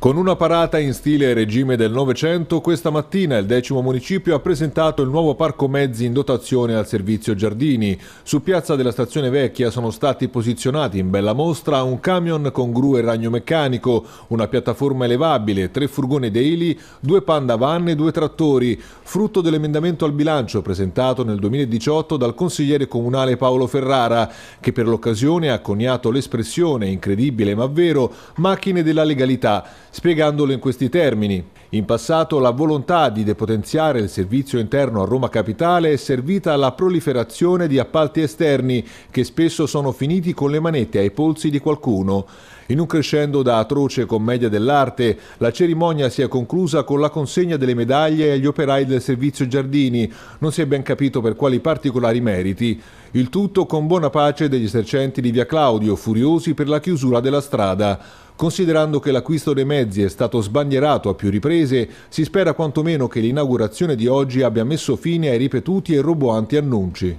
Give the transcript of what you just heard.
Con una parata in stile regime del Novecento, questa mattina il decimo municipio ha presentato il nuovo parco mezzi in dotazione al servizio giardini. Su piazza della stazione vecchia sono stati posizionati in bella mostra un camion con gru e ragno meccanico, una piattaforma elevabile, tre furgoni daily, due panda van e due trattori, frutto dell'emendamento al bilancio presentato nel 2018 dal consigliere comunale Paolo Ferrara, che per l'occasione ha coniato l'espressione, incredibile ma vero, macchine della legalità spiegandolo in questi termini. In passato la volontà di depotenziare il servizio interno a Roma Capitale è servita alla proliferazione di appalti esterni che spesso sono finiti con le manette ai polsi di qualcuno. In un crescendo da atroce commedia dell'arte, la cerimonia si è conclusa con la consegna delle medaglie agli operai del servizio Giardini, non si è ben capito per quali particolari meriti. Il tutto con buona pace degli esercenti di Via Claudio, furiosi per la chiusura della strada. Considerando che l'acquisto dei mezzi è stato sbandierato a più riprese, si spera quantomeno che l'inaugurazione di oggi abbia messo fine ai ripetuti e roboanti annunci.